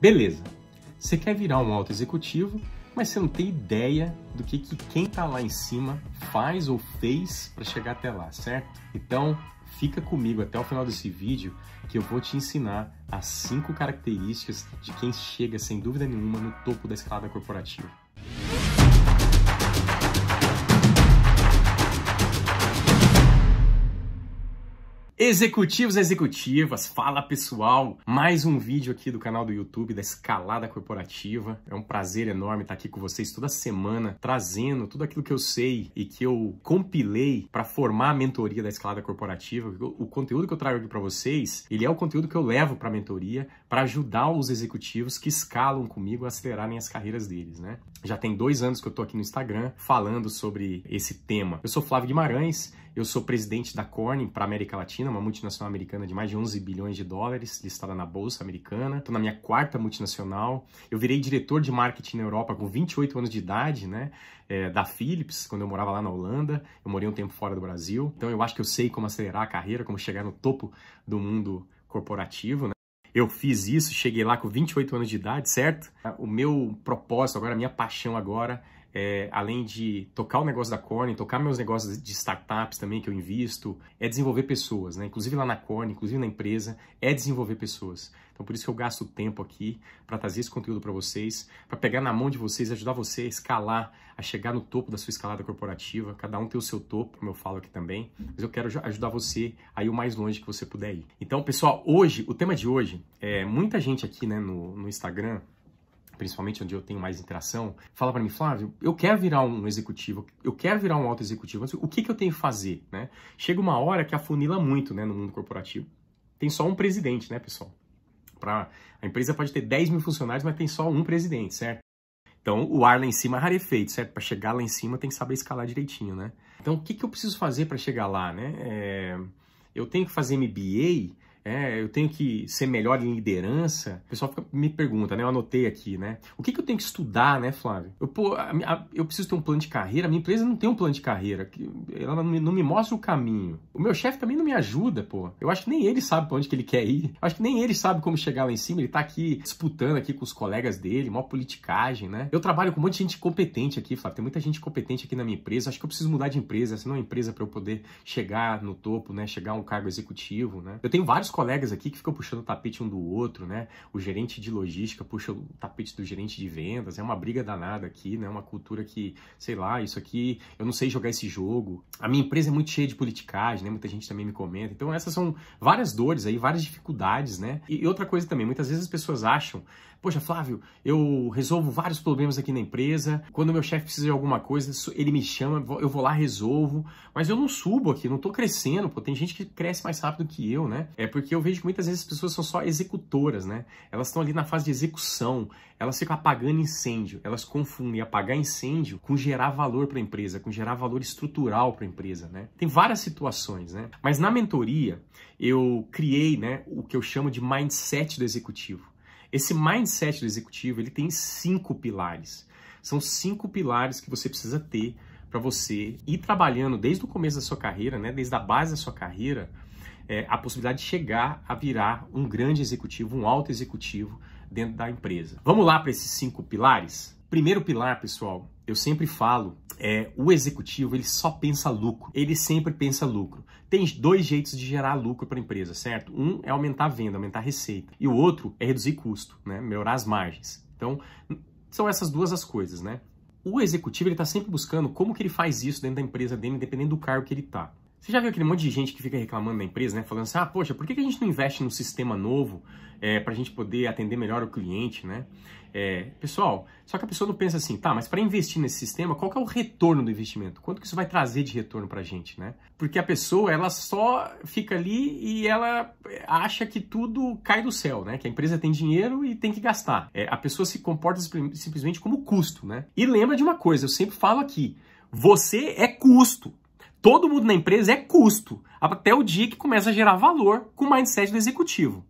Beleza, você quer virar um alto executivo, mas você não tem ideia do que, que quem está lá em cima faz ou fez para chegar até lá, certo? Então, fica comigo até o final desse vídeo que eu vou te ensinar as cinco características de quem chega sem dúvida nenhuma no topo da escalada corporativa. Executivos e executivas, fala pessoal! Mais um vídeo aqui do canal do YouTube da Escalada Corporativa. É um prazer enorme estar aqui com vocês toda semana, trazendo tudo aquilo que eu sei e que eu compilei para formar a mentoria da Escalada Corporativa. O conteúdo que eu trago aqui para vocês, ele é o conteúdo que eu levo para a mentoria para ajudar os executivos que escalam comigo a acelerarem as carreiras deles, né? Já tem dois anos que eu estou aqui no Instagram falando sobre esse tema. Eu sou Flávio Guimarães, eu sou presidente da Corning para América Latina uma multinacional americana de mais de 11 bilhões de dólares, listada na Bolsa Americana. Estou na minha quarta multinacional. Eu virei diretor de marketing na Europa com 28 anos de idade, né? É, da Philips, quando eu morava lá na Holanda. Eu morei um tempo fora do Brasil. Então eu acho que eu sei como acelerar a carreira, como chegar no topo do mundo corporativo, né? Eu fiz isso, cheguei lá com 28 anos de idade, certo? O meu propósito agora, a minha paixão agora é, além de tocar o negócio da Corne, tocar meus negócios de startups também que eu invisto, é desenvolver pessoas, né? Inclusive lá na Corne, inclusive na empresa, é desenvolver pessoas. Então por isso que eu gasto tempo aqui para trazer esse conteúdo para vocês, para pegar na mão de vocês, ajudar você a escalar, a chegar no topo da sua escalada corporativa. Cada um tem o seu topo, como eu falo aqui também, mas eu quero ajudar você a ir o mais longe que você puder ir. Então, pessoal, hoje, o tema de hoje, é muita gente aqui, né, no, no Instagram, principalmente onde eu tenho mais interação, fala para mim, Flávio, eu quero virar um executivo, eu quero virar um alto executivo, o que, que eu tenho que fazer? Né? Chega uma hora que afunila muito né, no mundo corporativo. Tem só um presidente, né, pessoal? Pra, a empresa pode ter 10 mil funcionários, mas tem só um presidente, certo? Então, o ar lá em cima é rarefeito, certo? Para chegar lá em cima, tem que saber escalar direitinho, né? Então, o que, que eu preciso fazer para chegar lá, né? É... Eu tenho que fazer MBA? É, eu tenho que ser melhor em liderança? O pessoal fica, me pergunta, né? Eu anotei aqui, né? O que, que eu tenho que estudar, né, Flávio? Eu, pô, a, a, eu preciso ter um plano de carreira, a minha empresa não tem um plano de carreira, ela não me, não me mostra o caminho. O meu chefe também não me ajuda, pô. Eu acho que nem ele sabe pra onde que ele quer ir. Eu acho que nem ele sabe como chegar lá em cima, ele tá aqui disputando aqui com os colegas dele, mó politicagem, né? Eu trabalho com um monte de gente competente aqui, Flávio. Tem muita gente competente aqui na minha empresa. Acho que eu preciso mudar de empresa, senão é uma empresa para eu poder chegar no topo, né? Chegar a um cargo executivo, né? Eu tenho vários vários colegas aqui que ficam puxando o tapete um do outro, né? O gerente de logística puxa o tapete do gerente de vendas, é uma briga danada aqui, né? Uma cultura que, sei lá, isso aqui, eu não sei jogar esse jogo. A minha empresa é muito cheia de politicagem, né? Muita gente também me comenta. Então essas são várias dores aí, várias dificuldades, né? E outra coisa também, muitas vezes as pessoas acham, poxa, Flávio, eu resolvo vários problemas aqui na empresa. Quando meu chefe precisa de alguma coisa, ele me chama, eu vou lá resolvo, mas eu não subo aqui, não tô crescendo, pô, tem gente que cresce mais rápido que eu, né? É por porque eu vejo que muitas vezes as pessoas são só executoras, né? Elas estão ali na fase de execução, elas ficam apagando incêndio, elas confundem apagar incêndio com gerar valor para a empresa, com gerar valor estrutural para a empresa, né? Tem várias situações, né? Mas na mentoria, eu criei, né, o que eu chamo de mindset do executivo. Esse mindset do executivo, ele tem cinco pilares. São cinco pilares que você precisa ter para você ir trabalhando desde o começo da sua carreira, né, desde a base da sua carreira, é, a possibilidade de chegar a virar um grande executivo, um alto executivo dentro da empresa. Vamos lá para esses cinco pilares? Primeiro pilar, pessoal, eu sempre falo, é o executivo ele só pensa lucro. Ele sempre pensa lucro. Tem dois jeitos de gerar lucro para a empresa, certo? Um é aumentar a venda, aumentar a receita, e o outro é reduzir custo, né? Melhorar as margens. Então, são essas duas as coisas, né? O executivo ele está sempre buscando como que ele faz isso dentro da empresa dele, independente do cargo que ele está. Você já viu aquele monte de gente que fica reclamando da empresa, né? Falando assim, ah, poxa, por que a gente não investe num sistema novo é, eh, para a gente poder atender melhor o cliente, né? É, pessoal, só que a pessoa não pensa assim, tá, mas para investir nesse sistema, qual que é o retorno do investimento? Quanto que isso vai trazer de retorno para a gente, né? Porque a pessoa, ela só fica ali e ela acha que tudo cai do céu, né? Que a empresa tem dinheiro e tem que gastar. É, a pessoa se comporta simplesmente como custo, né? E lembra de uma coisa, eu sempre falo aqui, você é custo. Todo mundo na empresa é custo, até o dia que começa a gerar valor com o mindset do executivo.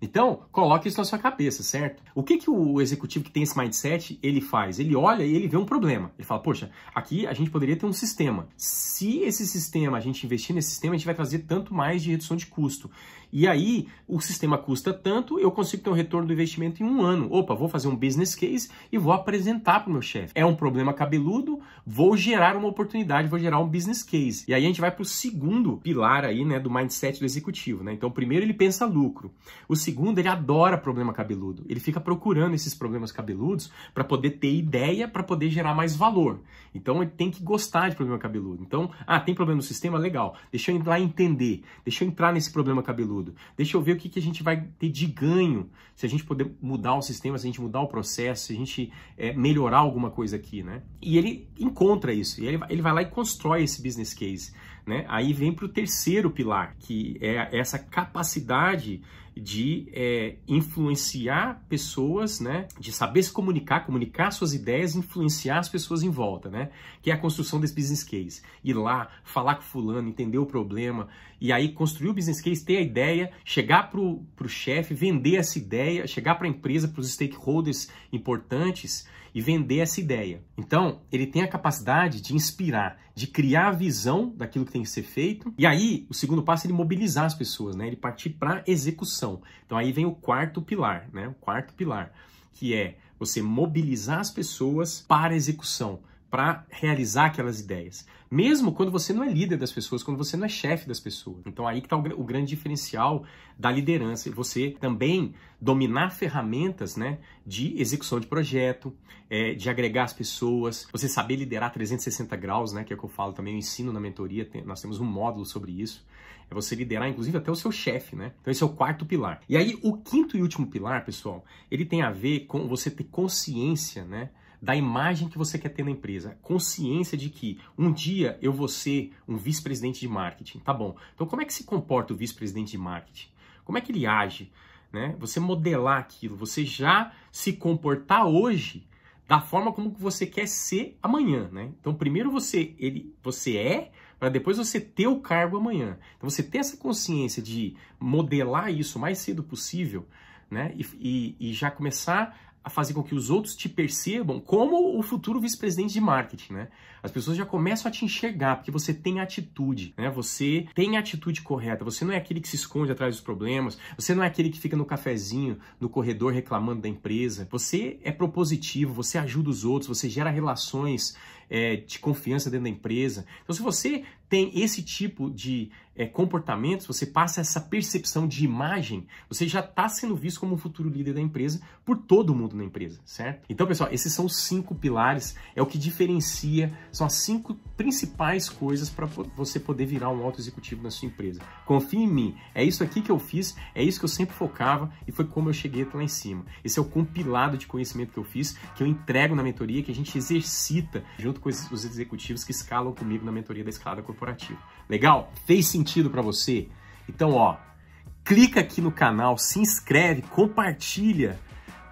Então, coloque isso na sua cabeça, certo? O que, que o executivo que tem esse mindset, ele faz? Ele olha e ele vê um problema. Ele fala, poxa, aqui a gente poderia ter um sistema. Se esse sistema, a gente investir nesse sistema, a gente vai trazer tanto mais de redução de custo. E aí o sistema custa tanto, eu consigo ter um retorno do investimento em um ano. Opa, vou fazer um business case e vou apresentar para o meu chefe. É um problema cabeludo, vou gerar uma oportunidade, vou gerar um business case. E aí a gente vai para o segundo pilar aí, né, do mindset do executivo, né? Então, primeiro ele pensa lucro. O segundo, ele adora problema cabeludo. Ele fica procurando esses problemas cabeludos para poder ter ideia, para poder gerar mais valor. Então, ele tem que gostar de problema cabeludo. Então, ah, tem problema no sistema? Legal. Deixa eu ir lá entender. Deixa eu entrar nesse problema cabeludo conteúdo. Deixa eu ver o que, que a gente vai ter de ganho se a gente poder mudar o sistema, se a gente mudar o processo, se a gente é, melhorar alguma coisa aqui, né? E ele encontra isso, e ele, ele vai lá e constrói esse business case. Né? Aí vem para o terceiro pilar, que é essa capacidade de é, influenciar pessoas, né? De saber se comunicar, comunicar suas ideias, influenciar as pessoas em volta, né? Que é a construção desse business case. Ir lá, falar com fulano, entender o problema e aí construir o business case, ter a ideia, chegar para o chefe, vender essa ideia, chegar para a empresa, para os stakeholders importantes e vender essa ideia. Então, ele tem a capacidade de inspirar, de criar a visão daquilo que tem que ser feito. E aí, o segundo passo é ele mobilizar as pessoas, né? Ele partir para execução ação. Então aí vem o quarto pilar, né? O quarto pilar, que é você mobilizar as pessoas para a execução, para realizar aquelas ideias. Mesmo quando você não é líder das pessoas, quando você não é chefe das pessoas. Então aí que está o, o, grande diferencial da liderança. Você também dominar ferramentas né, de execução de projeto, é, de agregar as pessoas, você saber liderar 360 graus, né, que é o que eu falo também, eu ensino na mentoria, tem, nós temos um módulo sobre isso. É você liderar, inclusive, até o seu chefe, né? Então esse é o quarto pilar. E aí o quinto e último pilar, pessoal, ele tem a ver com você ter consciência, né? da imagem que você quer ter na empresa, consciência de que um dia eu vou ser um vice-presidente de marketing, tá bom? Então como é que se comporta o vice-presidente de marketing? Como é que ele age? Né? Você modelar aquilo, você já se comportar hoje da forma como você quer ser amanhã, né? Então primeiro você ele você é para depois você ter o cargo amanhã. Então você ter essa consciência de modelar isso o mais cedo possível né, e, e, e já começar a fazer com que os outros te percebam como o futuro vice-presidente de marketing, né? As pessoas já começam a te enxergar porque você tem atitude, né? Você tem a atitude correta. Você não é aquele que se esconde atrás dos problemas, você não é aquele que fica no cafezinho, no corredor reclamando da empresa. Você é propositivo, você ajuda os outros, você gera relações é, de confiança dentro da empresa. Então, se você tem esse tipo de é, comportamentos, você passa essa percepção de imagem, você já está sendo visto como um futuro líder da empresa por todo mundo na empresa, certo? Então, pessoal, esses são os cinco pilares, é o que diferencia, são as cinco principais coisas para você poder virar um alto executivo na sua empresa. Confie em mim, é isso aqui que eu fiz, é isso que eu sempre focava e foi como eu cheguei até lá em cima. Esse é o compilado de conhecimento que eu fiz, que eu entrego na mentoria, que a gente exercita junto com os executivos que escalam comigo na mentoria da escalada corporativa corporativo. Legal? Fez sentido para você? Então, ó, clica aqui no canal, se inscreve, compartilha,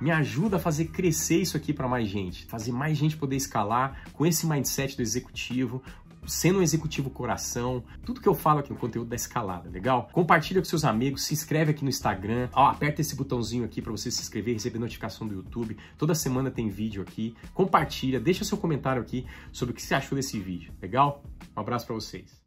me ajuda a fazer crescer isso aqui para mais gente, fazer mais gente poder escalar com esse mindset do executivo, sendo um executivo coração, tudo que eu falo aqui, no conteúdo da escalada, legal? Compartilha com seus amigos, se inscreve aqui no Instagram, ó, aperta esse botãozinho aqui para você se inscrever, receber notificação do YouTube, toda semana tem vídeo aqui, compartilha, deixa seu comentário aqui sobre o que você achou desse vídeo, legal? Um abraço para vocês.